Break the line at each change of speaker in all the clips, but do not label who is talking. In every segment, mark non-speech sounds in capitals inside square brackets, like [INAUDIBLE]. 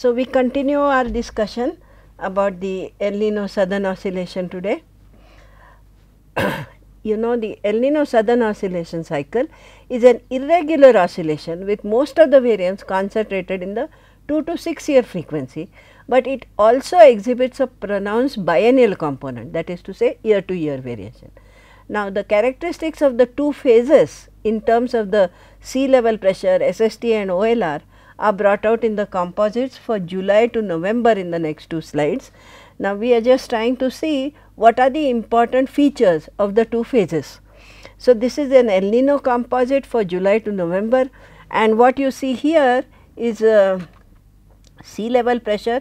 So, we continue our discussion about the El Nino Southern Oscillation today. [COUGHS] you know the El Nino Southern Oscillation cycle is an irregular oscillation with most of the variance concentrated in the 2 to 6 year frequency, but it also exhibits a pronounced biennial component that is to say year to year variation. Now, the characteristics of the two phases in terms of the sea level pressure SST and OLR are brought out in the composites for July to November in the next two slides. Now, we are just trying to see what are the important features of the two phases. So, this is an El Nino composite for July to November and what you see here is sea level pressure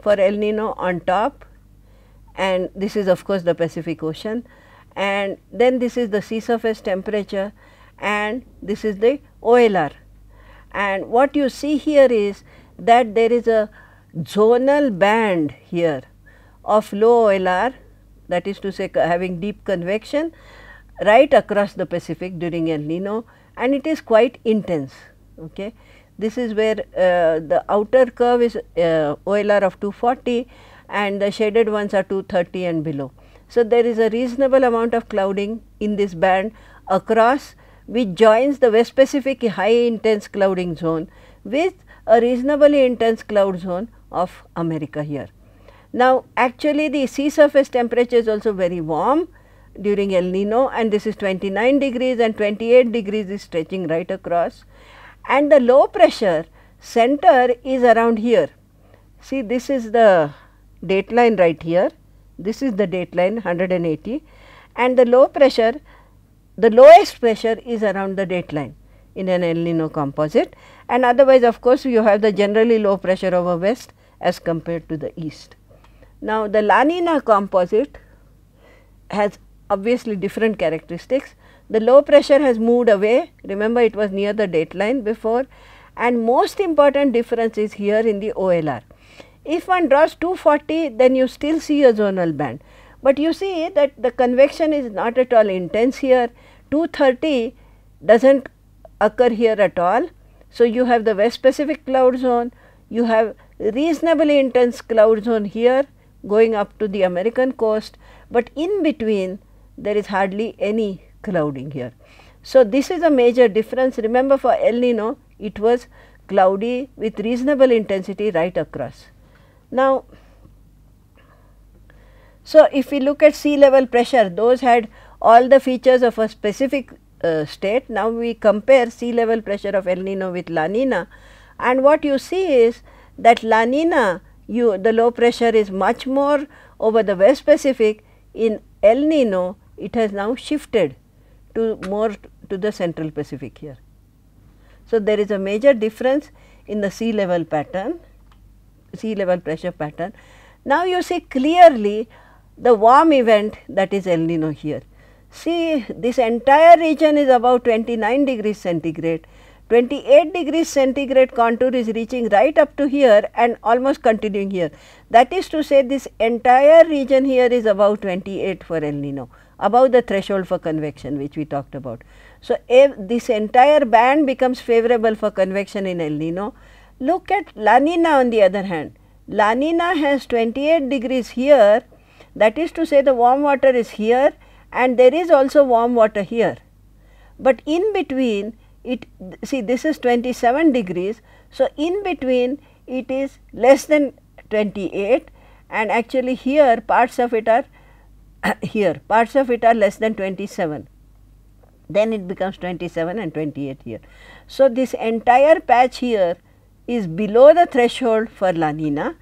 for El Nino on top and this is of course the Pacific Ocean and then this is the sea surface temperature and this is the OLR and what you see here is that there is a zonal band here of low OLR that is to say having deep convection right across the Pacific during El Nino and it is quite intense. Okay. This is where uh, the outer curve is uh, OLR of 240 and the shaded ones are 230 and below. So, there is a reasonable amount of clouding in this band across which joins the West Pacific high intense clouding zone with a reasonably intense cloud zone of America here. Now, actually the sea surface temperature is also very warm during El Nino and this is 29 degrees and 28 degrees is stretching right across and the low pressure center is around here. See this is the date line right here, this is the date line 180 and the low pressure the lowest pressure is around the date line in an El Nino composite and otherwise of course, you have the generally low pressure over west as compared to the east. Now, the La Nina composite has obviously different characteristics. The low pressure has moved away, remember it was near the date line before and most important difference is here in the OLR. If one draws 240, then you still see a zonal band, but you see that the convection is not at all intense here, 230 does not occur here at all. So, you have the West Pacific cloud zone, you have reasonably intense cloud zone here going up to the American coast, but in between there is hardly any clouding here. So, this is a major difference. Remember for El Nino, it was cloudy with reasonable intensity right across. Now, so, if we look at sea level pressure, those had all the features of a specific uh, state. Now, we compare sea level pressure of El Nino with La Nina and what you see is that La Nina, you, the low pressure is much more over the West Pacific. In El Nino, it has now shifted to more to the Central Pacific here. So, there is a major difference in the sea level pattern, sea level pressure pattern. Now, you see clearly the warm event that is El Nino here. See this entire region is about 29 degrees centigrade. 28 degrees centigrade contour is reaching right up to here and almost continuing here. That is to say this entire region here is above 28 for El Nino, above the threshold for convection which we talked about. So, if this entire band becomes favorable for convection in El Nino. Look at La Nina on the other hand. La Nina has 28 degrees here that is to say the warm water is here and there is also warm water here. But in between it see this is 27 degrees. So, in between it is less than 28 and actually here parts of it are [COUGHS] here parts of it are less than 27 then it becomes 27 and 28 here. So, this entire patch here is below the threshold for La Nina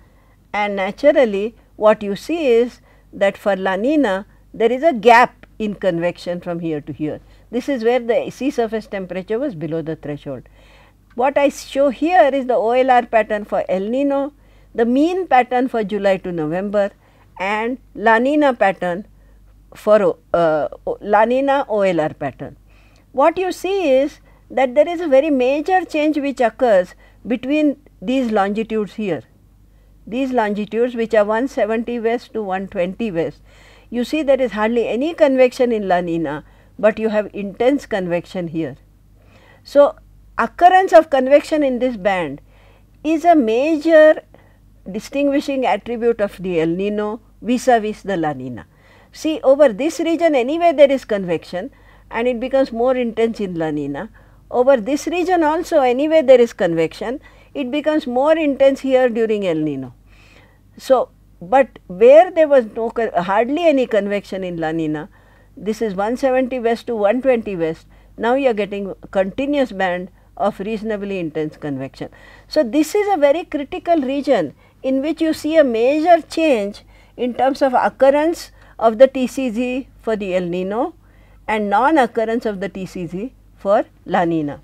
and naturally what you see is that for lanina there is a gap in convection from here to here. This is where the sea surface temperature was below the threshold. What I show here is the OLR pattern for El Nino, the mean pattern for July to November and La Nina pattern for uh, La Nina OLR pattern. What you see is that there is a very major change which occurs between these longitudes here these longitudes which are 170 west to 120 west, you see there is hardly any convection in La Nina, but you have intense convection here. So, occurrence of convection in this band is a major distinguishing attribute of the El Nino vis-a-vis -vis the La Nina. See over this region anyway there is convection and it becomes more intense in La Nina. Over this region also anyway there is convection it becomes more intense here during El Nino. So, but where there was no hardly any convection in La Nina, this is 170 west to 120 west, now you are getting continuous band of reasonably intense convection. So, this is a very critical region in which you see a major change in terms of occurrence of the TCG for the El Nino and non-occurrence of the TCG for La Nina.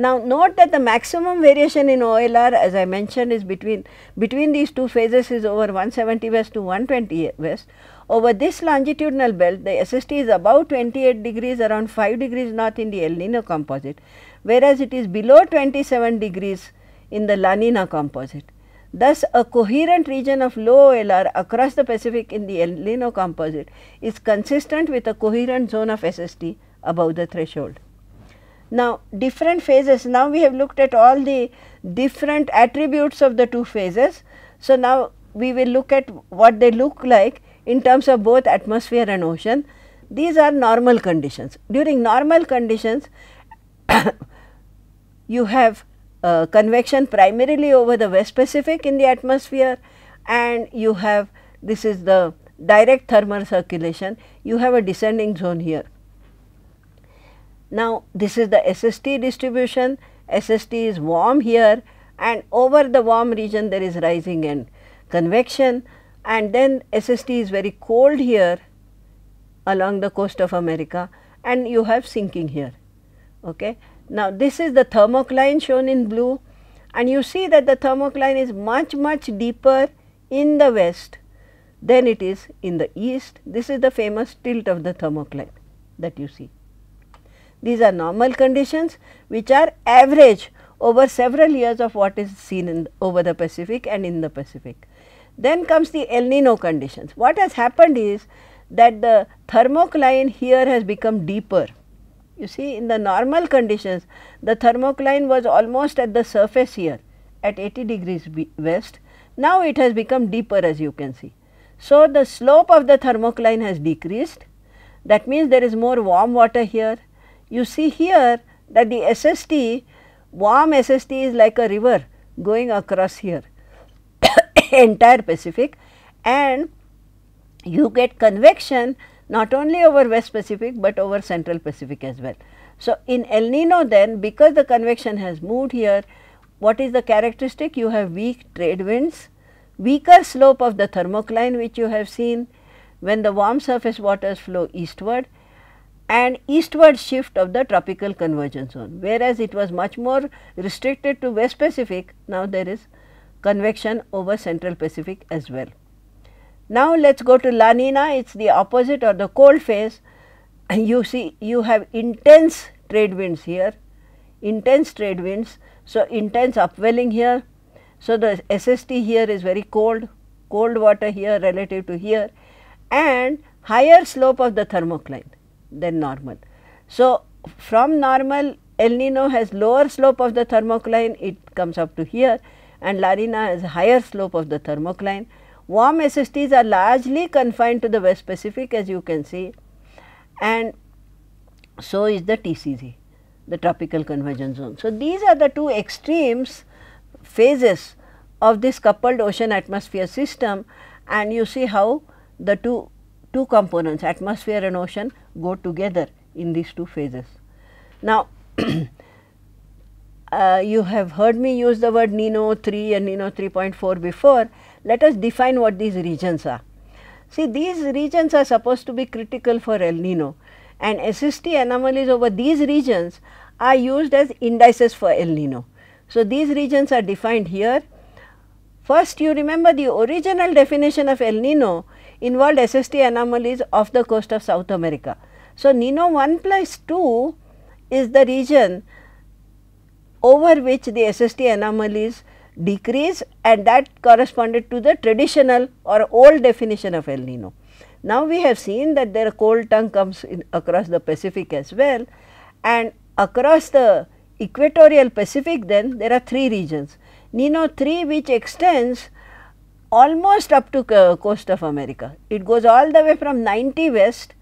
Now, note that the maximum variation in OLR as I mentioned is between, between these two phases is over 170 west to 120 west. Over this longitudinal belt, the SST is about 28 degrees around 5 degrees north in the El Nino composite, whereas it is below 27 degrees in the La Nina composite. Thus, a coherent region of low OLR across the Pacific in the El Nino composite is consistent with a coherent zone of SST above the threshold. Now, different phases, now we have looked at all the different attributes of the two phases. So, now we will look at what they look like in terms of both atmosphere and ocean. These are normal conditions. During normal conditions, [COUGHS] you have uh, convection primarily over the West Pacific in the atmosphere and you have this is the direct thermal circulation, you have a descending zone here. Now, this is the SST distribution, SST is warm here and over the warm region there is rising and convection and then SST is very cold here along the coast of America and you have sinking here. Okay. Now, this is the thermocline shown in blue and you see that the thermocline is much much deeper in the west than it is in the east. This is the famous tilt of the thermocline that you see. These are normal conditions which are average over several years of what is seen in, over the Pacific and in the Pacific. Then comes the El Nino conditions. What has happened is that the thermocline here has become deeper. You see in the normal conditions the thermocline was almost at the surface here at 80 degrees west. Now it has become deeper as you can see. So the slope of the thermocline has decreased that means there is more warm water here you see here that the SST, warm SST is like a river going across here, [COUGHS] entire Pacific and you get convection not only over West Pacific, but over Central Pacific as well. So, in El Nino then because the convection has moved here, what is the characteristic? You have weak trade winds, weaker slope of the thermocline which you have seen when the warm surface waters flow eastward and eastward shift of the tropical convergence zone. Whereas, it was much more restricted to West Pacific, now there is convection over Central Pacific as well. Now, let us go to La Nina, it is the opposite or the cold phase. You see, you have intense trade winds here, intense trade winds. So, intense upwelling here. So, the SST here is very cold, cold water here relative to here and higher slope of the thermocline than normal. So, from normal El Nino has lower slope of the thermocline, it comes up to here and La Nina has higher slope of the thermocline. Warm SSTs are largely confined to the West Pacific as you can see and so is the TCZ, the tropical convergence zone. So, these are the two extremes phases of this coupled ocean atmosphere system and you see how the two, two components atmosphere and ocean go together in these two phases. Now, [CLEARS THROAT] uh, you have heard me use the word NINO 3 and NINO 3.4 before. Let us define what these regions are. See, these regions are supposed to be critical for El Nino and SST anomalies over these regions are used as indices for El Nino. So, these regions are defined here. First, you remember the original definition of El Nino involved SST anomalies off the coast of South America. So, Nino 1 plus 2 is the region over which the SST anomalies decrease and that corresponded to the traditional or old definition of El Nino. Now, we have seen that their cold tongue comes across the Pacific as well and across the equatorial Pacific then there are three regions. Nino 3 which extends almost up to coast of America. It goes all the way from 90 west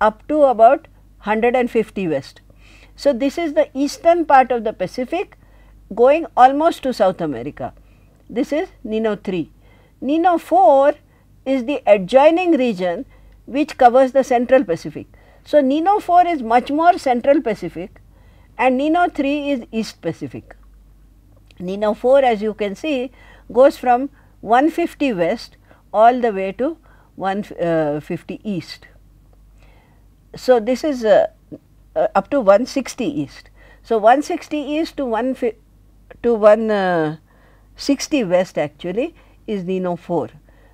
up to about 150 west. So, this is the eastern part of the Pacific going almost to South America. This is Nino 3. Nino 4 is the adjoining region which covers the central Pacific. So, Nino 4 is much more central Pacific and Nino 3 is east Pacific. Nino 4 as you can see goes from 150 west all the way to 150 uh, east so this is uh, uh, up to 160 east. So 160 east to 1 to 160 uh, west actually is Nino 4.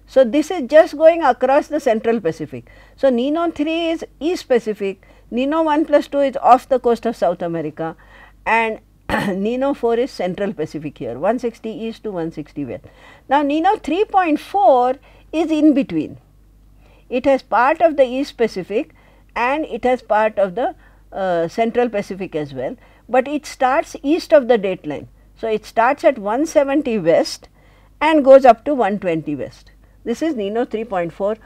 So this is just going across the central Pacific. So Nino 3 is east Pacific, Nino 1 plus 2 is off the coast of South America and [CLEARS THROAT] Nino 4 is central Pacific here 160 east to 160 west. Now Nino 3.4 is in between. It has part of the east Pacific and it has part of the uh, central Pacific as well, but it starts east of the date line. So, it starts at 170 west and goes up to 120 west. This is Nino 3.4.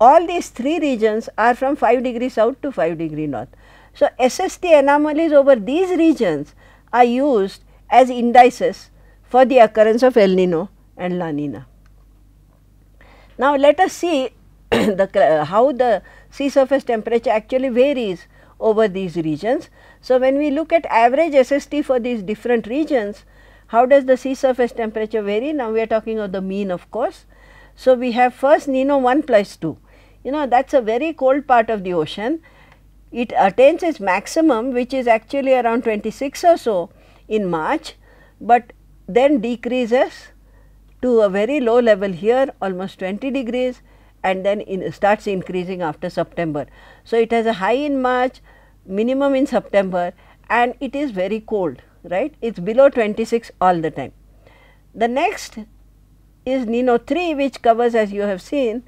All these three regions are from 5 degree south to 5 degree north. So, SST anomalies over these regions are used as indices for the occurrence of El Nino and La Nina. Now, let us see [CLEARS THROAT] the, how the sea surface temperature actually varies over these regions. So, when we look at average SST for these different regions, how does the sea surface temperature vary? Now, we are talking of the mean of course. So, we have first Nino 1 plus 2, you know that is a very cold part of the ocean. It attains its maximum which is actually around 26 or so in March, but then decreases to a very low level here almost 20 degrees and then in starts increasing after September. So, it has a high in March, minimum in September and it is very cold, right. It is below 26 all the time. The next is Nino 3 which covers as you have seen,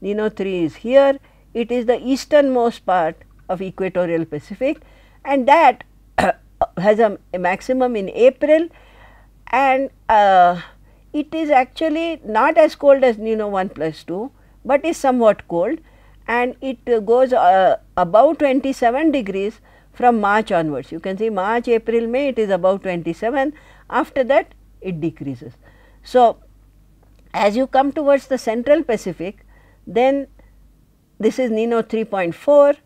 Nino 3 is here, it is the easternmost part of equatorial Pacific and that [COUGHS] has a, a, maximum in April and uh, it is actually not as cold as Nino 1 plus 2, but is somewhat cold and it goes uh, above 27 degrees from March onwards. You can see March, April, May it is above 27, after that it decreases. So, as you come towards the central Pacific, then this is Nino 3.4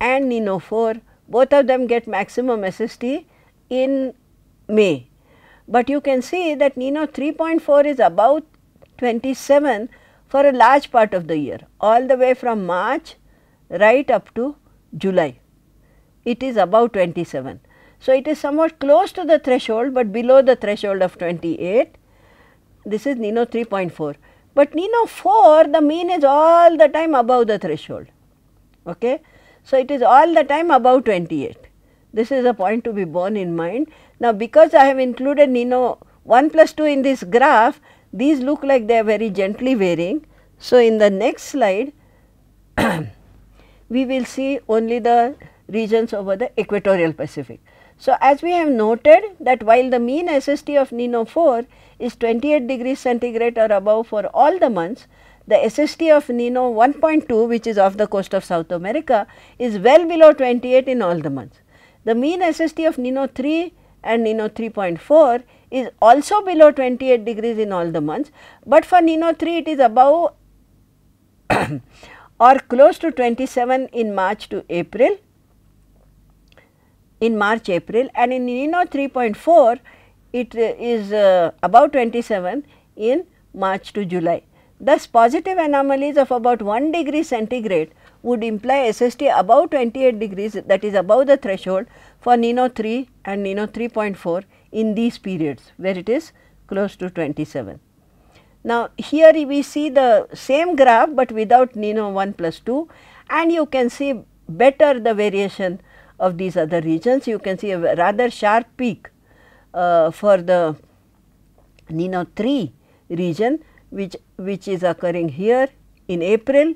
and Nino 4, both of them get maximum SST in May. But you can see that Nino 3.4 is above 27 for a large part of the year all the way from March right up to July. It is about 27. So, it is somewhat close to the threshold, but below the threshold of 28. This is Nino 3.4, but Nino 4 the mean is all the time above the threshold. Okay? So, it is all the time above 28. This is a point to be borne in mind. Now, because I have included Nino 1 plus 2 in this graph, these look like they are very gently varying. So, in the next slide, [CLEARS THROAT] we will see only the regions over the equatorial Pacific. So, as we have noted that while the mean SST of NINO 4 is 28 degrees centigrade or above for all the months, the SST of NINO 1.2 which is off the coast of South America is well below 28 in all the months. The mean SST of NINO 3 and NINO 3.4 is also below 28 degrees in all the months, but for NINO 3 it is above [COUGHS] or close to 27 in March to April, in March April and in NINO 3.4 it uh, is uh, about 27 in March to July. Thus, positive anomalies of about 1 degree centigrade would imply SST above 28 degrees that is above the threshold for Nino 3 and Nino 3.4 in these periods where it is close to 27. Now, here we see the same graph, but without Nino 1 plus 2 and you can see better the variation of these other regions. You can see a rather sharp peak uh, for the Nino 3 region which, which is occurring here in April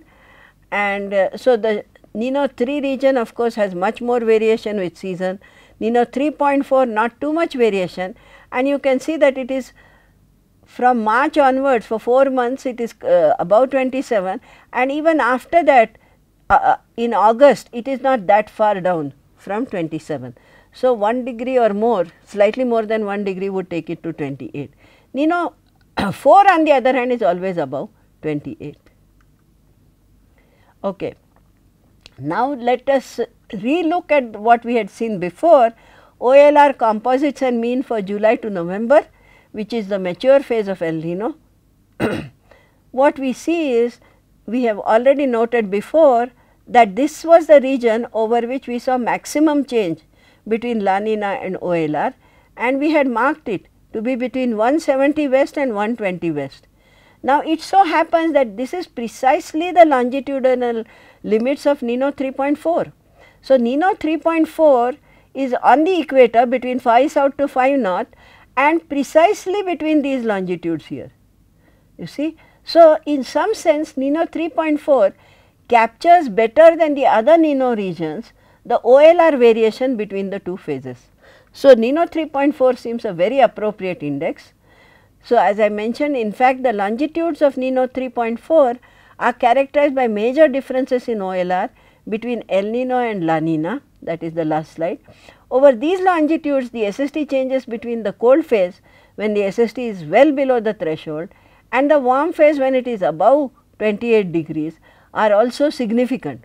and uh, so the Nino 3 region of course has much more variation with season, Nino 3.4 not too much variation and you can see that it is from March onwards for 4 months it is uh, about 27 and even after that uh, uh, in August it is not that far down from 27. So, 1 degree or more slightly more than 1 degree would take it to 28. Nino [COUGHS] 4 on the other hand is always above 28. Okay. Now, let us relook at what we had seen before. OLR composites and mean for July to November, which is the mature phase of El Nino. [CLEARS THROAT] what we see is, we have already noted before that this was the region over which we saw maximum change between La Nina and OLR and we had marked it to be between 170 west and 120 west. Now, it so happens that this is precisely the longitudinal limits of Nino 3.4. So, Nino 3.4 is on the equator between 5 south to 5 north and precisely between these longitudes here, you see. So, in some sense Nino 3.4 captures better than the other Nino regions the OLR variation between the two phases. So, Nino 3.4 seems a very appropriate index. So, as I mentioned in fact the longitudes of Nino 3.4 are characterized by major differences in OLR between El Nino and La Nina that is the last slide. Over these longitudes the SST changes between the cold phase when the SST is well below the threshold and the warm phase when it is above 28 degrees are also significant.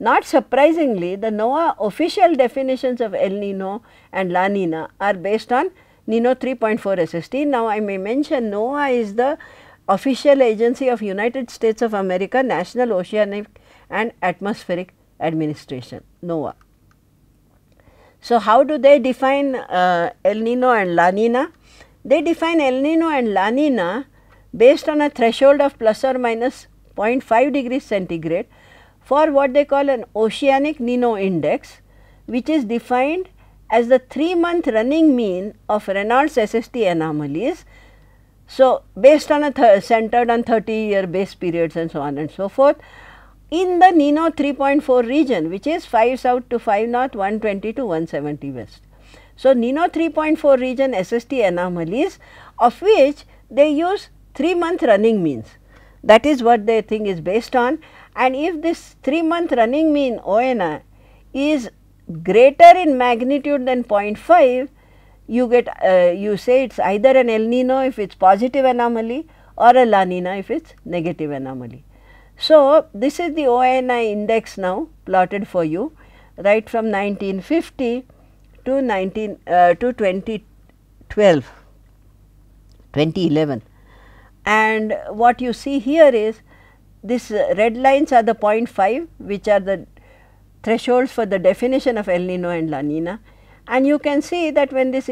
Not surprisingly, the NOAA official definitions of El Nino and La Nina are based on Nino 3.4 SST. Now, I may mention NOAA is the official agency of United States of America National Oceanic and Atmospheric Administration NOAA. So, how do they define uh, El Nino and La Nina? They define El Nino and La Nina based on a threshold of plus or minus 0.5 degrees centigrade for what they call an oceanic Nino index which is defined as the 3 month running mean of Reynolds SST anomalies so, based on a centered on 30 year base periods and so on and so forth. In the NINO 3.4 region which is 5 south to 5 north 120 to 170 west. So, NINO 3.4 region SST anomalies of which they use 3 month running means that is what they think is based on and if this 3 month running mean ONR is greater in magnitude than 0.5 you get uh, you say it's either an El Nino if it's positive anomaly or a La Nina if it's negative anomaly. So, this is the ONI index now plotted for you right from 1950 to 19 uh, to 2012 2011 and what you see here is this uh, red lines are the 0.5 which are the thresholds for the definition of El Nino and La Nina and you can see that when these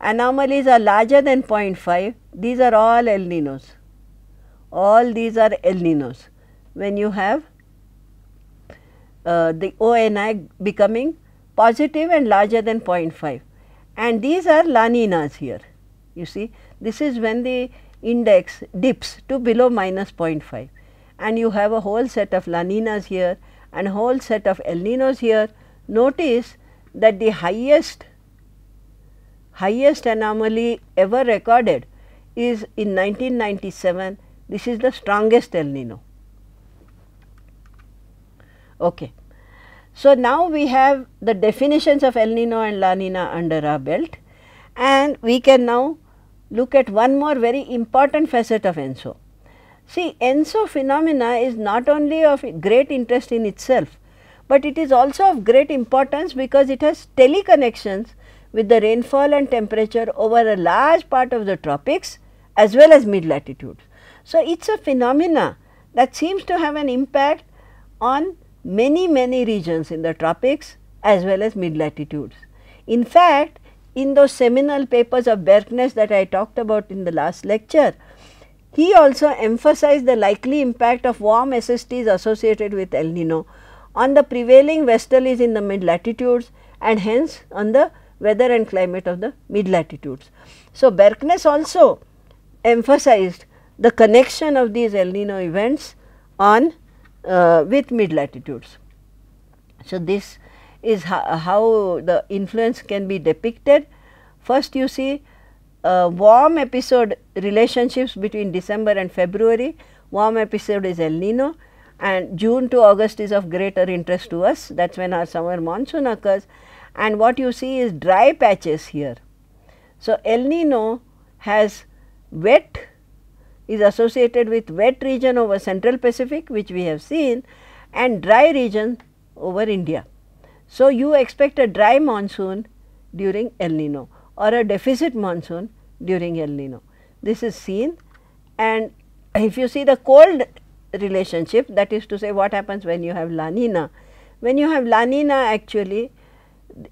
anomalies are larger than 0.5, these are all El Ninos, all these are El Ninos. When you have uh, the ONI becoming positive and larger than 0.5 and these are La Ninas here. You see this is when the index dips to below minus 0.5 and you have a whole set of La Ninas here and a whole set of El Ninos here. Notice that the highest highest anomaly ever recorded is in 1997 this is the strongest El Nino. Okay. So, now we have the definitions of El Nino and La Nina under our belt and we can now look at one more very important facet of ENSO. See ENSO phenomena is not only of great interest in itself, but it is also of great importance because it has teleconnections with the rainfall and temperature over a large part of the tropics as well as mid latitudes. So, it is a phenomena that seems to have an impact on many many regions in the tropics as well as mid latitudes. In fact, in those seminal papers of Berkness that I talked about in the last lecture, he also emphasized the likely impact of warm SSTs associated with El Nino on the prevailing westerlies in the mid latitudes and hence on the weather and climate of the mid latitudes. So, Berkness also emphasized the connection of these El Nino events on uh, with mid latitudes. So, this is how, how, the influence can be depicted. First you see uh, warm episode relationships between December and February, warm episode is El Nino and June to August is of greater interest to us that is when our summer monsoon occurs and what you see is dry patches here. So, El Nino has wet is associated with wet region over central Pacific which we have seen and dry region over India. So, you expect a dry monsoon during El Nino or a deficit monsoon during El Nino. This is seen and if you see the cold relationship that is to say what happens when you have La Nina. When you have La Nina actually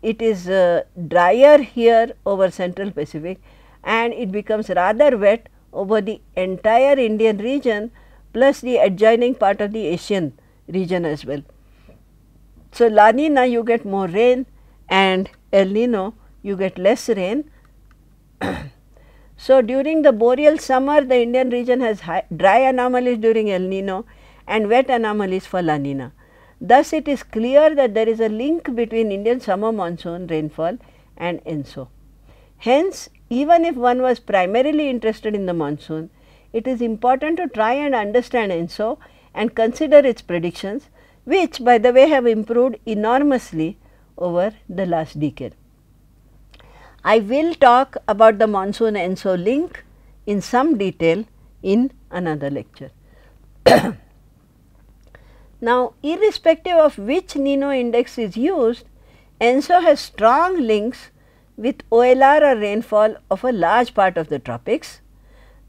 it is uh, drier here over central Pacific and it becomes rather wet over the entire Indian region plus the adjoining part of the Asian region as well. So, La Nina you get more rain and El Nino you get less rain [COUGHS] So, during the boreal summer, the Indian region has high, dry anomalies during El Nino and wet anomalies for La Nina. Thus, it is clear that there is a link between Indian summer monsoon rainfall and ENSO. Hence, even if one was primarily interested in the monsoon, it is important to try and understand ENSO and consider its predictions, which by the way have improved enormously over the last decade. I will talk about the monsoon ENSO link in some detail in another lecture. [COUGHS] now, irrespective of which NINO index is used, ENSO has strong links with OLR or rainfall of a large part of the tropics.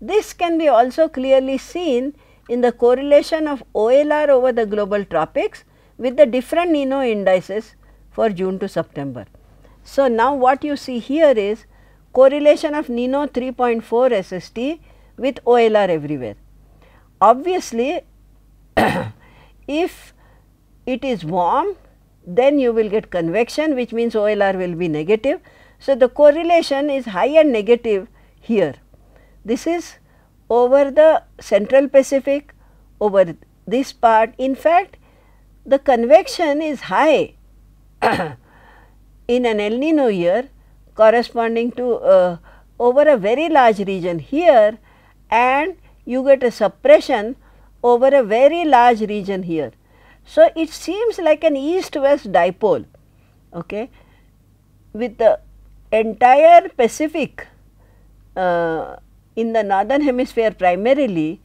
This can be also clearly seen in the correlation of OLR over the global tropics with the different NINO indices for June to September. So, now what you see here is correlation of Nino 3.4 SST with OLR everywhere. Obviously, [COUGHS] if it is warm then you will get convection which means OLR will be negative. So, the correlation is high and negative here. This is over the central Pacific, over this part. In fact, the convection is high [COUGHS] in an El Nino year corresponding to uh, over a very large region here and you get a suppression over a very large region here. So, it seems like an east west dipole okay, with the entire Pacific uh, in the northern hemisphere primarily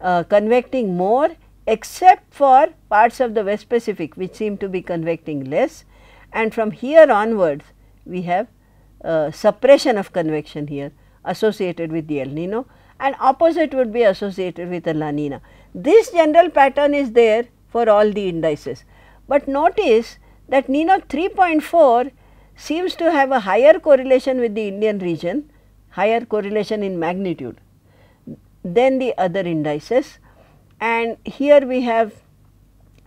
uh, convecting more except for parts of the west Pacific which seem to be convecting less and from here onwards we have uh, suppression of convection here associated with the El Nino and opposite would be associated with the La Nina. This general pattern is there for all the indices, but notice that Nino 3.4 seems to have a higher correlation with the Indian region, higher correlation in magnitude than the other indices and here we have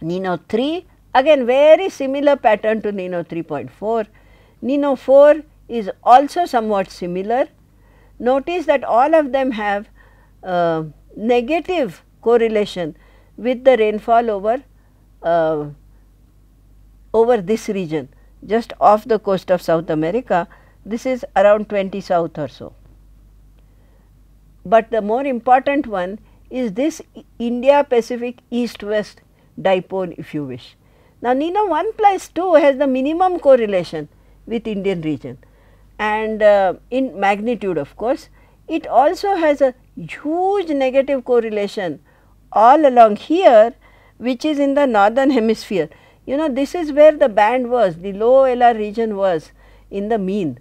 Nino 3 Again very similar pattern to Nino 3.4. Nino 4 is also somewhat similar. Notice that all of them have uh, negative correlation with the rainfall over, uh, over this region just off the coast of South America. This is around 20 south or so. But the more important one is this India Pacific east west dipole if you wish. Now, Nina 1 plus 2 has the minimum correlation with Indian region and uh, in magnitude of course, it also has a huge negative correlation all along here which is in the northern [LAUGHS] hemisphere. You know this is where the band was, the low LR region was in the mean.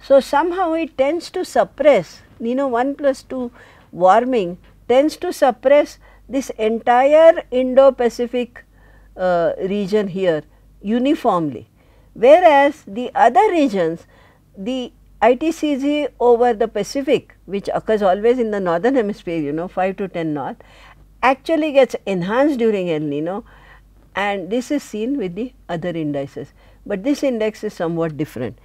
So, somehow it tends to suppress you know 1 plus 2 warming tends to suppress this entire Indo-Pacific uh, region here uniformly. Whereas, the other regions the ITCG over the Pacific which occurs always in the northern hemisphere you know 5 to 10 north actually gets enhanced during El Nino and this is seen with the other indices. But this index is somewhat different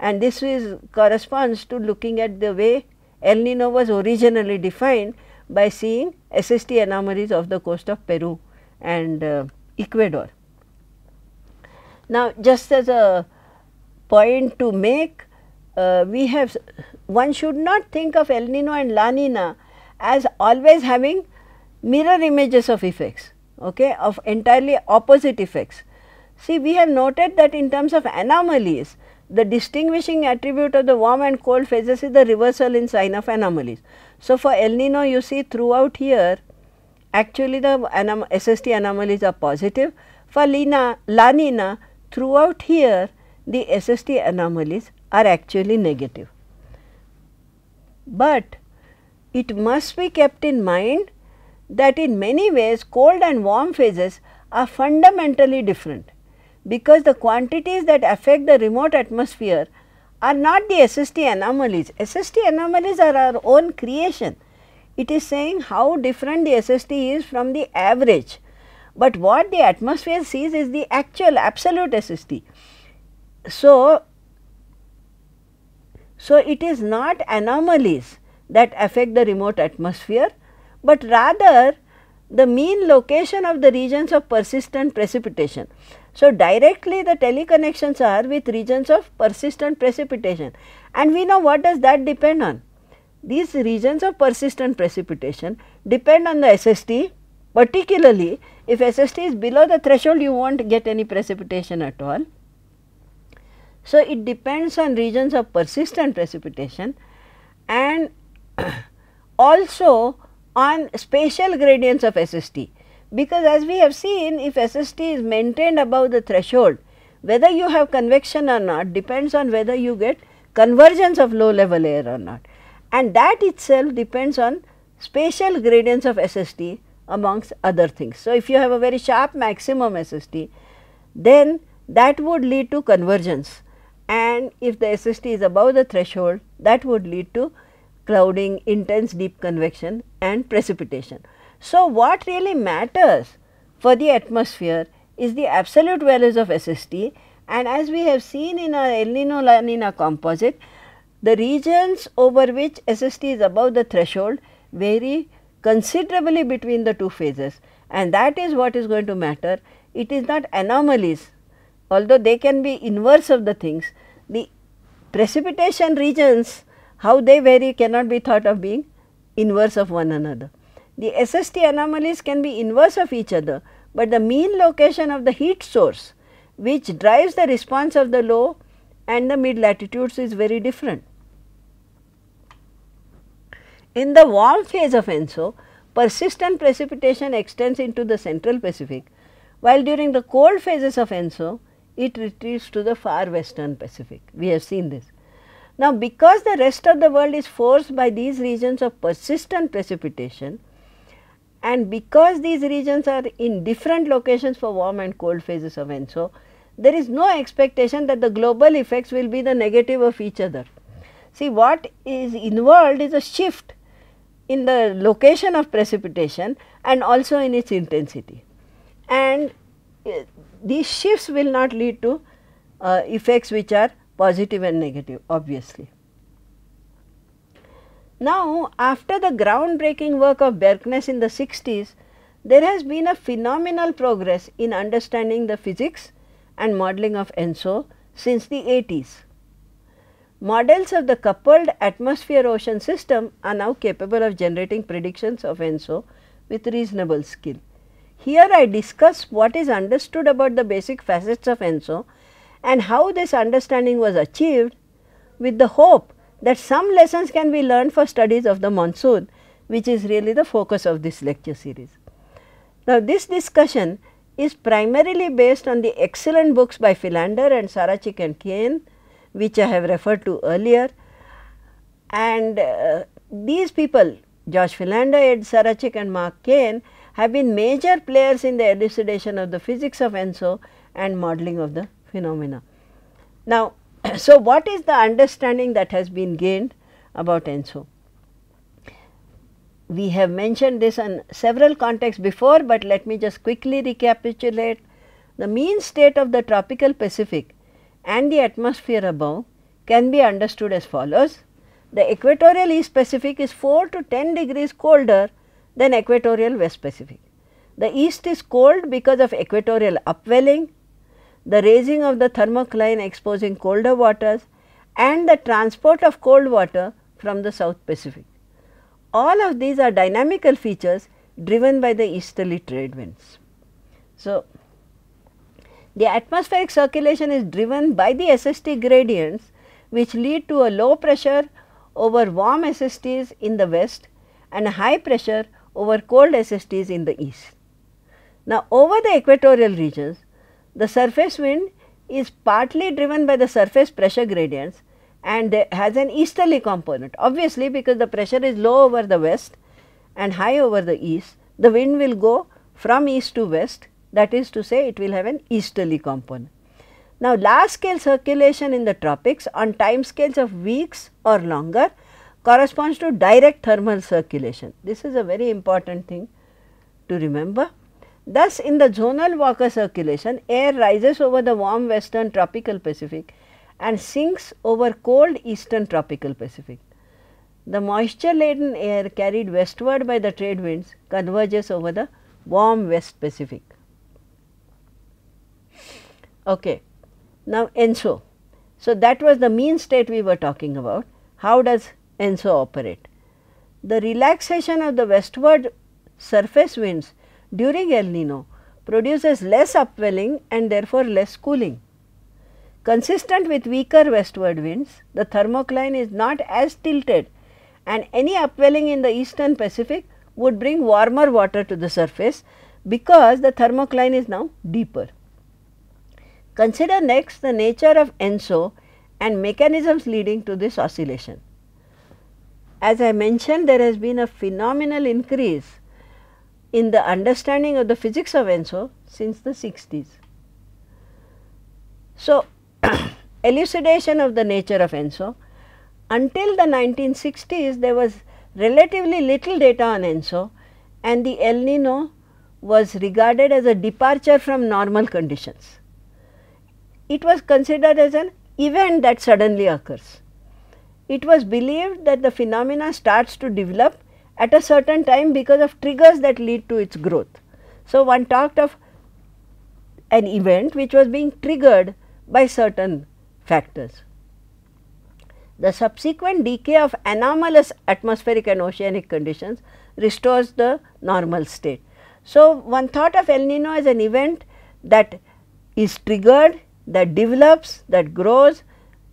and this is corresponds to looking at the way El Nino was originally defined by seeing SST anomalies off the coast of Peru and uh, Ecuador. Now, just as a point to make, uh, we have one should not think of El Nino and La Nina as always having mirror images of effects, okay, of entirely opposite effects. See, we have noted that in terms of anomalies, the distinguishing attribute of the warm and cold phases is the reversal in sign of anomalies. So, for El Nino you see throughout here Actually, the anom SST anomalies are positive. For Lina, Lanina, throughout here, the SST anomalies are actually negative. But it must be kept in mind that in many ways cold and warm phases are fundamentally different because the quantities that affect the remote atmosphere are not the SST anomalies. SST anomalies are our own creation. It is saying how different the SST is from the average. But what the atmosphere sees is the actual absolute SST. So, so it is not anomalies that affect the remote atmosphere, but rather the mean location of the regions of persistent precipitation. So, directly the teleconnections are with regions of persistent precipitation and we know what does that depend on? These regions of persistent precipitation depend on the SST particularly if SST is below the threshold you will not get any precipitation at all. So, it depends on regions of persistent precipitation and [COUGHS] also on spatial gradients of SST because as we have seen if SST is maintained above the threshold whether you have convection or not depends on whether you get convergence of low level air or not and that itself depends on spatial gradients of SST amongst other things. So, if you have a very sharp maximum SST, then that would lead to convergence and if the SST is above the threshold, that would lead to clouding, intense deep convection and precipitation. So, what really matters for the atmosphere is the absolute values of SST and as we have seen in our El Nino La Nina composite, the regions over which SST is above the threshold vary considerably between the two phases and that is what is going to matter. It is not anomalies although they can be inverse of the things. The precipitation regions how they vary cannot be thought of being inverse of one another. The SST anomalies can be inverse of each other, but the mean location of the heat source which drives the response of the low and the mid latitudes is very different. In the warm phase of ENSO, persistent precipitation extends into the central Pacific, while during the cold phases of ENSO, it retreats to the far western Pacific. We have seen this. Now, because the rest of the world is forced by these regions of persistent precipitation and because these regions are in different locations for warm and cold phases of ENSO, there is no expectation that the global effects will be the negative of each other. See what is involved is a shift in the location of precipitation and also in its intensity. And uh, these shifts will not lead to uh, effects which are positive and negative obviously. Now, after the groundbreaking work of Berkness in the 60s, there has been a phenomenal progress in understanding the physics and modeling of ENSO since the 80s. Models of the coupled atmosphere ocean system are now capable of generating predictions of ENSO with reasonable skill. Here I discuss what is understood about the basic facets of ENSO and how this understanding was achieved with the hope that some lessons can be learned for studies of the monsoon which is really the focus of this lecture series. Now, this discussion is primarily based on the excellent books by Philander and Sarachik and Kane, which I have referred to earlier. And uh, these people, Josh Philander, Ed Sarachik and Mark Kane, have been major players in the elucidation of the physics of ENSO and modeling of the phenomena. Now, [CLEARS THROAT] so what is the understanding that has been gained about ENSO? we have mentioned this in several contexts before, but let me just quickly recapitulate. The mean state of the tropical Pacific and the atmosphere above can be understood as follows. The equatorial East Pacific is 4 to 10 degrees colder than equatorial West Pacific. The East is cold because of equatorial upwelling, the raising of the thermocline exposing colder waters and the transport of cold water from the South Pacific. All of these are dynamical features driven by the easterly trade winds. So, the atmospheric circulation is driven by the SST gradients which lead to a low pressure over warm SSTs in the west and a high pressure over cold SSTs in the east. Now, over the equatorial regions, the surface wind is partly driven by the surface pressure gradients and has an easterly component. Obviously, because the pressure is low over the west and high over the east, the wind will go from east to west that is to say it will have an easterly component. Now, large scale circulation in the tropics on time scales of weeks or longer corresponds to direct thermal circulation. This is a very important thing to remember. Thus, in the zonal Walker circulation, air rises over the warm western tropical Pacific and sinks over cold eastern tropical Pacific. The moisture laden air carried westward by the trade winds converges over the warm west Pacific. Okay. Now, ENSO. So, that was the mean state we were talking about. How does ENSO operate? The relaxation of the westward surface winds during El Nino produces less upwelling and therefore less cooling. Consistent with weaker westward winds, the thermocline is not as tilted and any upwelling in the eastern Pacific would bring warmer water to the surface because the thermocline is now deeper. Consider next the nature of ENSO and mechanisms leading to this oscillation. As I mentioned, there has been a phenomenal increase in the understanding of the physics of ENSO since the 60s. So, [COUGHS] elucidation of the nature of ENSO. Until the 1960s, there was relatively little data on ENSO and the El Nino was regarded as a departure from normal conditions. It was considered as an event that suddenly occurs. It was believed that the phenomena starts to develop at a certain time because of triggers that lead to its growth. So, one talked of an event which was being triggered by certain factors. The subsequent decay of anomalous atmospheric and oceanic conditions restores the normal state. So, one thought of El Nino as an event that is triggered, that develops, that grows,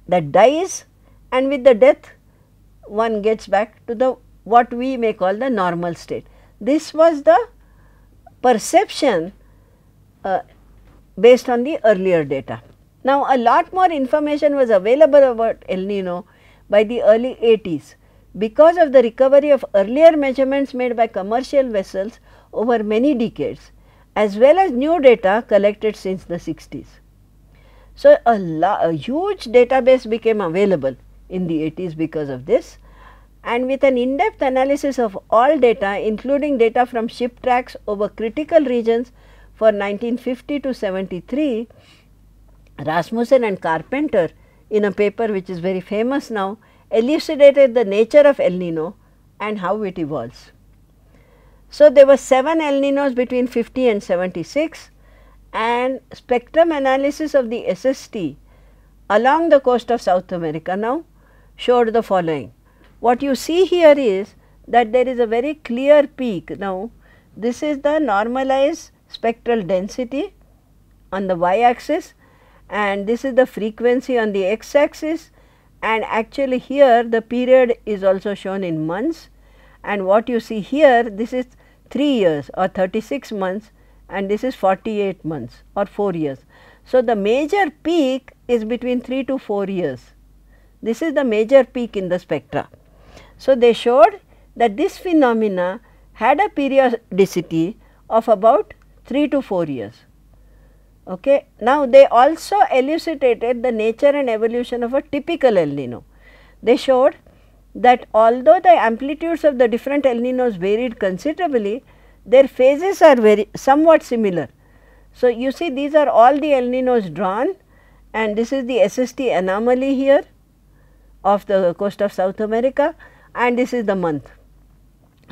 that dies and with the death one gets back to the what we may call the normal state. This was the perception uh, based on the earlier data. Now, a lot more information was available about El Nino by the early 80s because of the recovery of earlier measurements made by commercial vessels over many decades as well as new data collected since the 60s. So, a, a, huge database became available in the 80s because of this and with an in-depth analysis of all data including data from ship tracks over critical regions for 1950 to 73, Rasmussen and Carpenter in a paper which is very famous now elucidated the nature of El Nino and how it evolves. So, there were 7 El Ninos between 50 and 76 and spectrum analysis of the SST along the coast of South America now showed the following. What you see here is that there is a very clear peak now this is the normalized spectral density on the y axis and this is the frequency on the x axis and actually here the period is also shown in months and what you see here this is 3 years or 36 months and this is 48 months or 4 years. So, the major peak is between 3 to 4 years. This is the major peak in the spectra. So, they showed that this phenomena had a periodicity of about 3 to 4 years. Okay. Now, they also elucidated the nature and evolution of a typical El Nino. They showed that although the amplitudes of the different El Ninos varied considerably, their phases are very somewhat similar. So, you see these are all the El Ninos drawn and this is the SST anomaly here of the coast of South America and this is the month.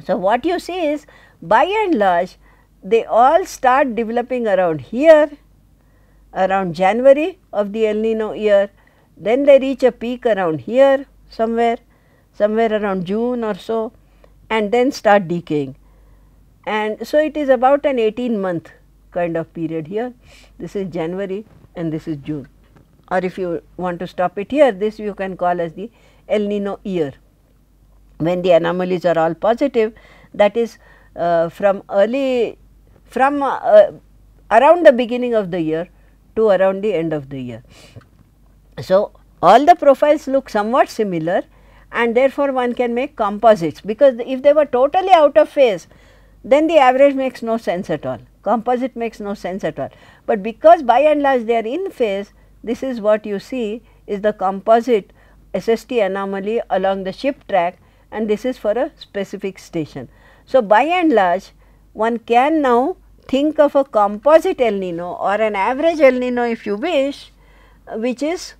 So, what you see is by and large they all start developing around here around January of the El Nino year, then they reach a peak around here somewhere, somewhere around June or so and then start decaying. And so, it is about an 18 month kind of period here, this is January and this is June or if you want to stop it here, this you can call as the El Nino year. When the anomalies are all positive, that is uh, from early, from uh, around the beginning of the year to around the end of the year. So, all the profiles look somewhat similar and therefore, one can make composites because if they were totally out of phase, then the average makes no sense at all. Composite makes no sense at all. But because by and large they are in phase, this is what you see is the composite SST anomaly along the ship track and this is for a specific station. So, by and large one can now think of a composite El Nino or an average El Nino if you wish, which is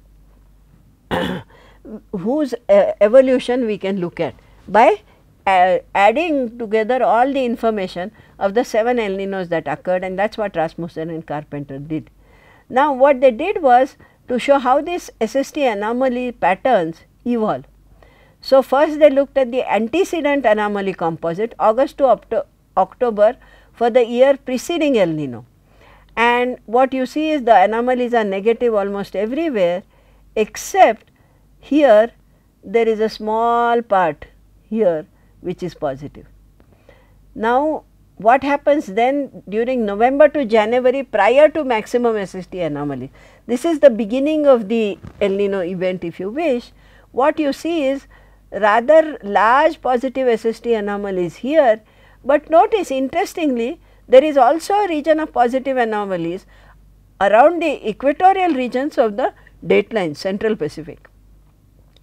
[COUGHS] whose uh, evolution we can look at by uh, adding together all the information of the 7 El Ninos that occurred and that is what Rasmussen and Carpenter did. Now, what they did was to show how these SST anomaly patterns evolve. So, first they looked at the antecedent anomaly composite August to October for the year preceding El Nino. And what you see is the anomalies are negative almost everywhere except here there is a small part here which is positive. Now, what happens then during November to January prior to maximum SST anomaly? This is the beginning of the El Nino event if you wish. What you see is rather large positive SST anomalies here but notice interestingly there is also a region of positive anomalies around the equatorial regions of the dateline central Pacific.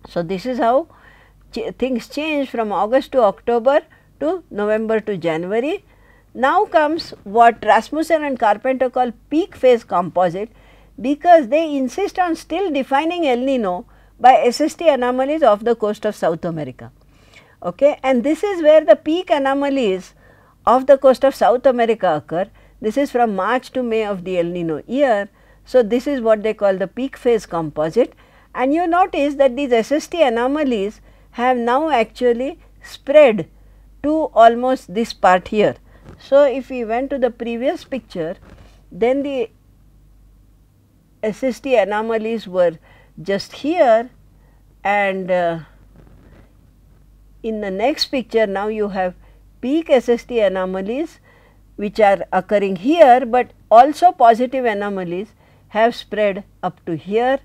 So, this is how ch things change from August to October to November to January. Now comes what Rasmussen and Carpenter call peak phase composite because they insist on still defining El Nino by SST anomalies off the coast of South America okay and this is where the peak anomalies of the coast of South America occur. This is from March to May of the El Nino year. So, this is what they call the peak phase composite and you notice that these SST anomalies have now actually spread to almost this part here. So, if we went to the previous picture, then the SST anomalies were just here and uh, in the next picture now you have peak SST anomalies which are occurring here, but also positive anomalies have spread up to here.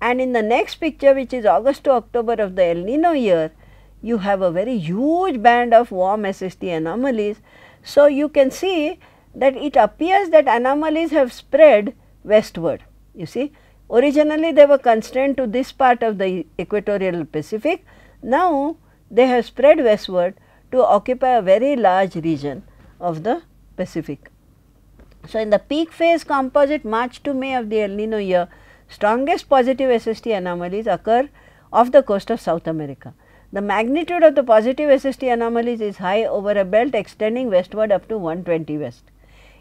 And in the next picture which is August to October of the El Nino year, you have a very huge band of warm SST anomalies. So, you can see that it appears that anomalies have spread westward. You see, originally they were constrained to this part of the equatorial Pacific. Now, they have spread westward to occupy a very large region of the Pacific. So, in the peak phase composite March to May of the El Nino year, strongest positive SST anomalies occur off the coast of South America. The magnitude of the positive SST anomalies is high over a belt extending westward up to 120 west.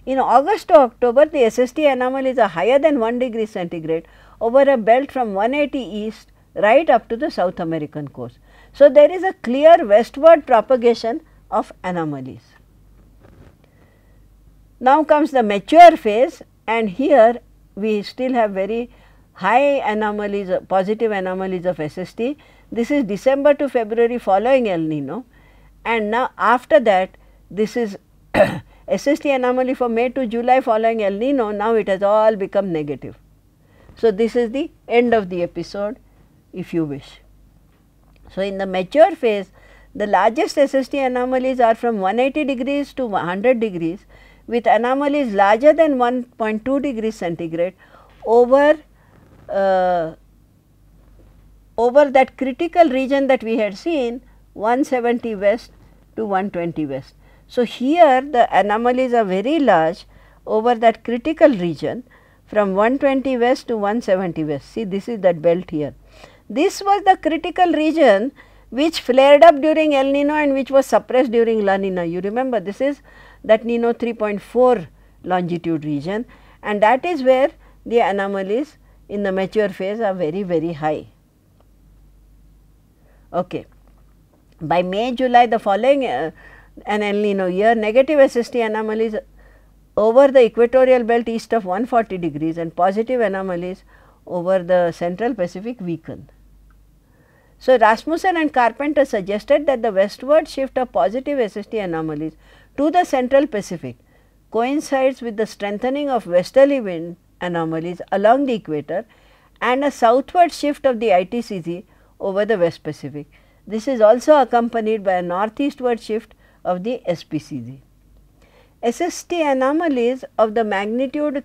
In August to October, the SST anomalies are higher than 1 degree centigrade over a belt from 180 east right up to the South American coast. So, there is a clear westward propagation of anomalies. Now comes the mature phase and here we still have very high anomalies, positive anomalies of SST. This is December to February following El Nino and now after that this is SST [COUGHS] anomaly for May to July following El Nino, now it has all become negative. So, this is the end of the episode if you wish. So, in the mature phase, the largest SST anomalies are from 180 degrees to 100 degrees with anomalies larger than 1.2 degrees centigrade over, uh, over that critical region that we had seen 170 west to 120 west. So, here the anomalies are very large over that critical region from 120 west to 170 west. See this is that belt here. This was the critical region which flared up during El Nino and which was suppressed during La Nina. You remember this is that Nino 3.4 longitude region and that is where the anomalies in the mature phase are very, very high. Okay. By May, July the following uh, an El Nino year, negative SST anomalies over the equatorial belt east of 140 degrees and positive anomalies over the central Pacific weakened. So, Rasmussen and Carpenter suggested that the westward shift of positive SST anomalies to the central Pacific coincides with the strengthening of westerly wind anomalies along the equator and a southward shift of the ITCG over the West Pacific. This is also accompanied by a northeastward shift of the SPCG. SST anomalies of the magnitude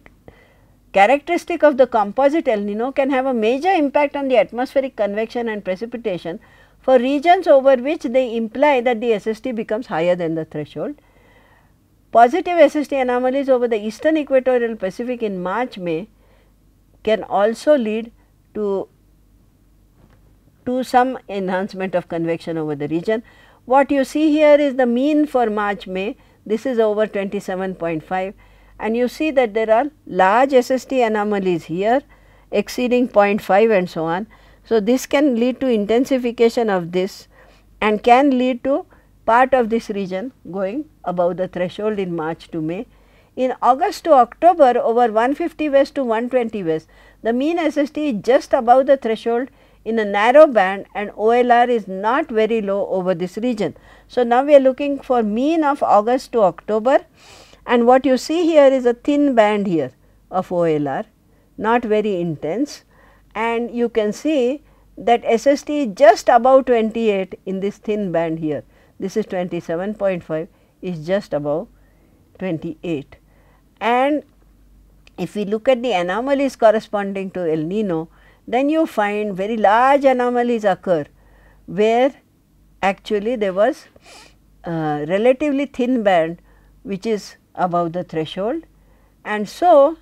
characteristic of the composite El Nino can have a major impact on the atmospheric convection and precipitation for regions over which they imply that the SST becomes higher than the threshold. Positive SST anomalies over the eastern equatorial Pacific in March May can also lead to, to some enhancement of convection over the region. What you see here is the mean for March May, this is over 27.5 and you see that there are large SST anomalies here exceeding 0.5 and so on. So, this can lead to intensification of this and can lead to part of this region going above the threshold in March to May. In August to October over 150 west to 120 west, the mean SST is just above the threshold in a narrow band and OLR is not very low over this region. So, now we are looking for mean of August to October and what you see here is a thin band here of OLR, not very intense and you can see that SST is just above 28 in this thin band here. This is 27.5 is just above 28. And if we look at the anomalies corresponding to El Nino, then you find very large anomalies occur where actually there was a uh, relatively thin band which is above the threshold and so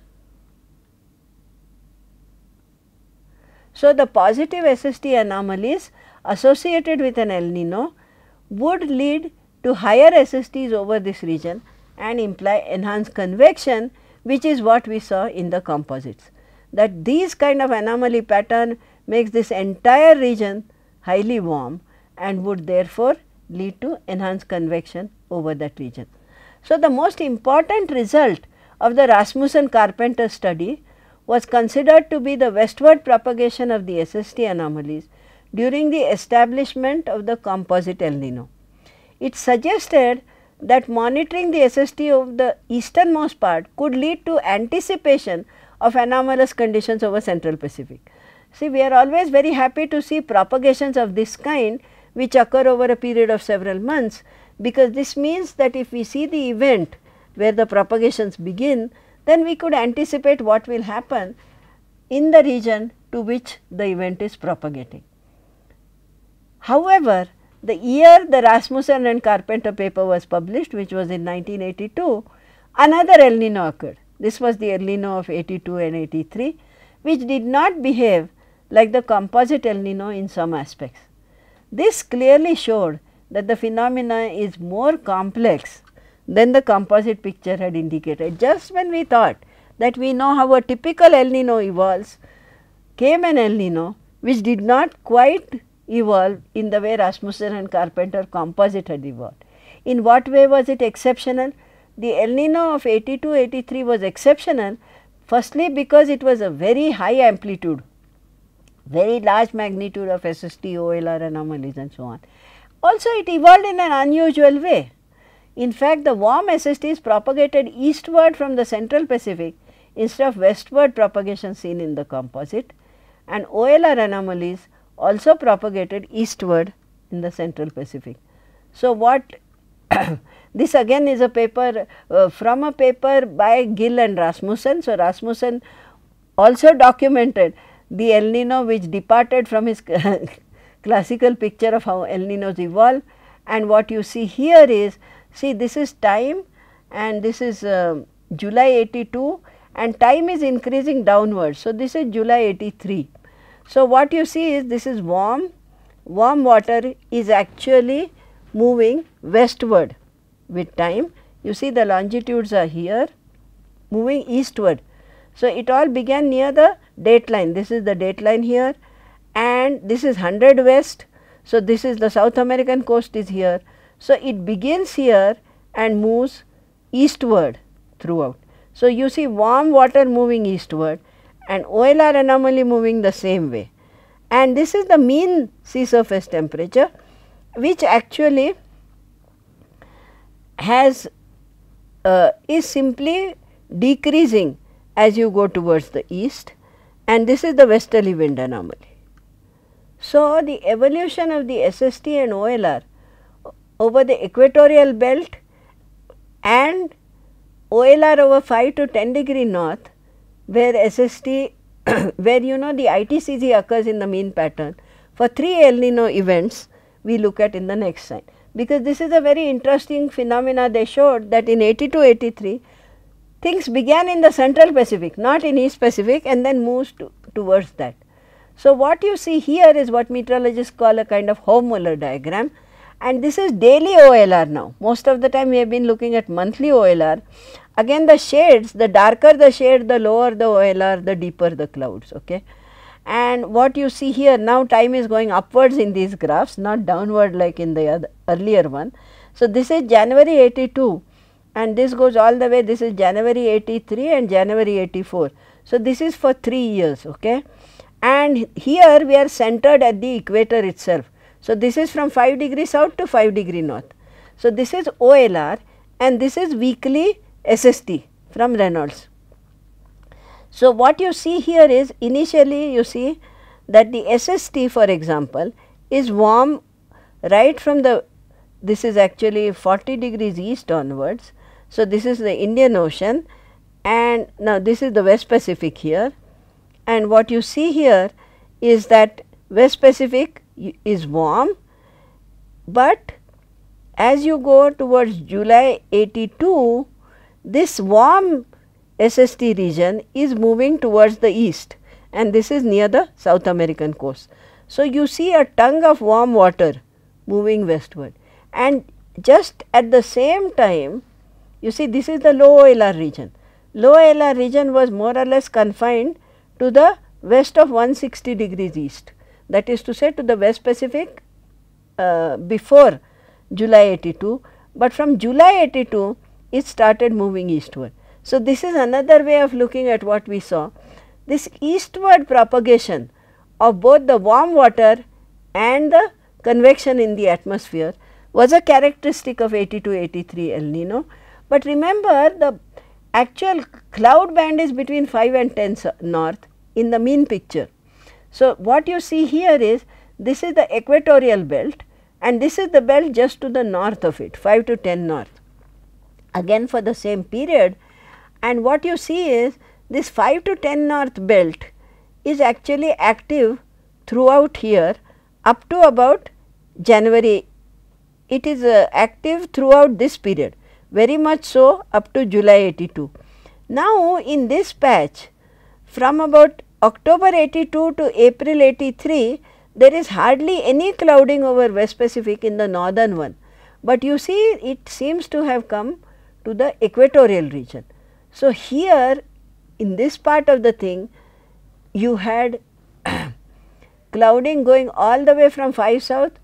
so the positive SST anomalies associated with an El Nino would lead to higher SSTs over this region and imply enhanced convection which is what we saw in the composites. That these kind of anomaly pattern makes this entire region highly warm and would therefore lead to enhanced convection over that region. So, the most important result of the Rasmussen-Carpenter study was considered to be the westward propagation of the SST anomalies during the establishment of the composite El Nino. It suggested that monitoring the SST of the easternmost part could lead to anticipation of anomalous conditions over central Pacific. See, we are always very happy to see propagations of this kind which occur over a period of several months, because this means that if we see the event where the propagations begin, then we could anticipate what will happen in the region to which the event is propagating. However, the year the Rasmussen and Carpenter paper was published which was in 1982, another El Nino occurred. This was the El Nino of 82 and 83 which did not behave like the composite El Nino in some aspects. This clearly showed that the phenomena is more complex than the composite picture had indicated. Just when we thought that we know how a typical El Nino evolves, came an El Nino which did not quite evolve in the way Rasmussen and Carpenter composite had evolved. In what way was it exceptional? The El Nino of 82-83 was exceptional firstly because it was a very high amplitude, very large magnitude of SST, OLR anomalies and so on. Also it evolved in an unusual way. In fact, the warm SSTs propagated eastward from the central Pacific instead of westward propagation seen in the composite and OLR anomalies also propagated eastward in the central Pacific. So, what [COUGHS] this again is a paper uh, from a paper by Gill and Rasmussen. So, Rasmussen also documented the El Nino which departed from his [LAUGHS] classical picture of how El Ninos evolve and what you see here is see this is time and this is uh, July 82 and time is increasing downwards. So, this is July 83. So, what you see is this is warm, warm water is actually moving westward with time. You see the longitudes are here moving eastward. So, it all began near the date line. This is the date line here and this is 100 west. So, this is the South American coast is here. So, it begins here and moves eastward throughout. So, you see warm water moving eastward and OLR anomaly moving the same way. And this is the mean sea surface temperature which actually has uh, is simply decreasing as you go towards the east and this is the westerly wind anomaly. So, the evolution of the SST and OLR over the equatorial belt and OLR over 5 to 10 degree north where SST [COUGHS] where you know the ITCG occurs in the mean pattern for 3 El Nino events we look at in the next slide because this is a very interesting phenomena they showed that in 82 83 things began in the central Pacific not in East Pacific and then moves to, towards that. So, what you see here is what meteorologists call a kind of Hohmuller diagram and this is daily OLR now. Most of the time we have been looking at monthly OLR. Again the shades, the darker the shade, the lower the OLR, the deeper the clouds. Okay. And what you see here now time is going upwards in these graphs, not downward like in the other, earlier one. So, this is January 82 and this goes all the way, this is January 83 and January 84. So, this is for 3 years. Okay and here we are centered at the equator itself. So, this is from 5 degree south to 5 degree north. So, this is OLR and this is weekly SST from Reynolds. So, what you see here is initially you see that the SST for example is warm right from the this is actually 40 degrees east onwards. So, this is the Indian Ocean and now this is the West Pacific here and what you see here is that West Pacific is warm, but as you go towards July 82, this warm SST region is moving towards the east and this is near the South American coast. So, you see a tongue of warm water moving westward and just at the same time you see this is the low LR region. Low LR region was more or less confined to the west of 160 degrees east that is to say to the West Pacific uh, before July 82, but from July 82 it started moving eastward. So, this is another way of looking at what we saw. This eastward propagation of both the warm water and the convection in the atmosphere was a characteristic of 82-83 El Nino. But remember the actual cloud band is between 5 and 10 north in the mean picture. So, what you see here is this is the equatorial belt and this is the belt just to the north of it 5 to 10 north again for the same period and what you see is this 5 to 10 north belt is actually active throughout here up to about January. It is uh, active throughout this period very much so up to July 82. Now, in this patch from about October 82 to April 83, there is hardly any clouding over West Pacific in the northern one, but you see it seems to have come to the equatorial region. So, here in this part of the thing you had [COUGHS] clouding going all the way from 5 south,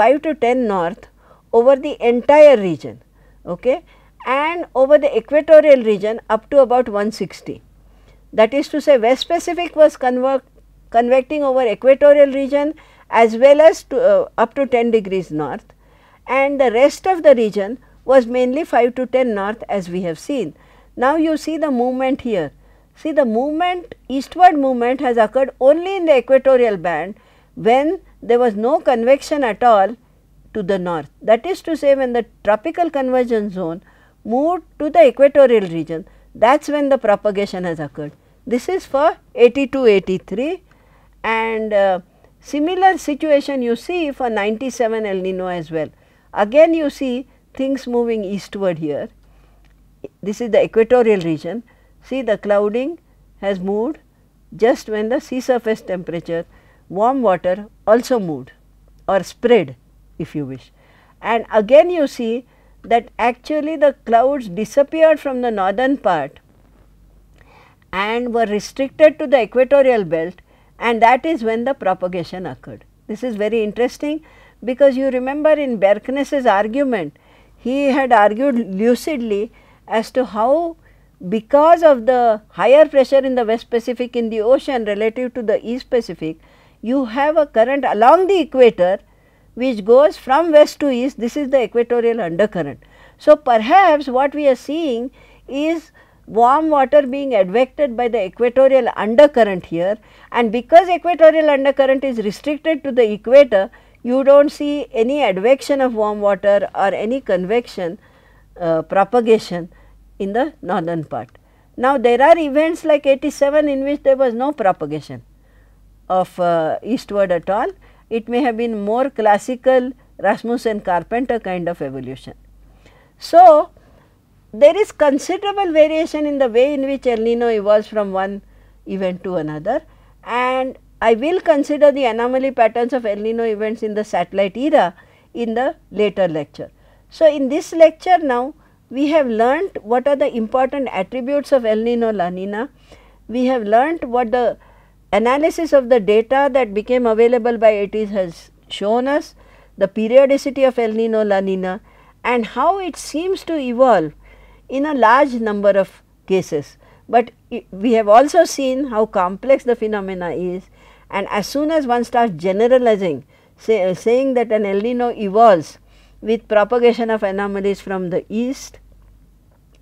5 to 10 north over the entire region okay, and over the equatorial region up to about 160. That is to say West Pacific was convecting over equatorial region as well as to, uh, up to 10 degrees north and the rest of the region was mainly 5 to 10 north as we have seen. Now, you see the movement here. See the movement eastward movement has occurred only in the equatorial band when there was no convection at all to the north. That is to say when the tropical convergence zone moved to the equatorial region that is when the propagation has occurred. This is for 82 83 and uh, similar situation you see for 97 El Nino as well. Again you see things moving eastward here. This is the equatorial region. See the clouding has moved just when the sea surface temperature warm water also moved or spread if you wish. And again you see that actually the clouds disappeared from the northern part and were restricted to the equatorial belt and that is when the propagation occurred. This is very interesting because you remember in Berkness's argument, he had argued lucidly as to how because of the higher pressure in the West Pacific in the ocean relative to the East Pacific, you have a current along the equator which goes from west to east, this is the equatorial undercurrent. So, perhaps what we are seeing is warm water being advected by the equatorial undercurrent here and because equatorial undercurrent is restricted to the equator, you do not see any advection of warm water or any convection uh, propagation in the northern part. Now, there are events like 87 in which there was no propagation of uh, eastward at all it may have been more classical Rasmussen Carpenter kind of evolution. So, there is considerable variation in the way in which El Nino evolves from one event to another and I will consider the anomaly patterns of El Nino events in the satellite era in the later lecture. So, in this lecture now we have learnt what are the important attributes of El Nino La Nina, we have learnt what the analysis of the data that became available by 80s has shown us the periodicity of El Nino La Nina and how it seems to evolve in a large number of cases. But we have also seen how complex the phenomena is and as soon as one starts generalizing say, uh, saying that an El Nino evolves with propagation of anomalies from the east,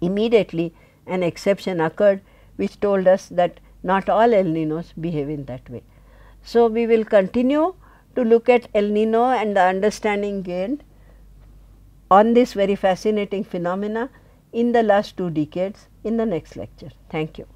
immediately an exception occurred which told us that not all El Ninos behave in that way. So, we will continue to look at El Nino and the understanding gained on this very fascinating phenomena in the last two decades in the next lecture. Thank you.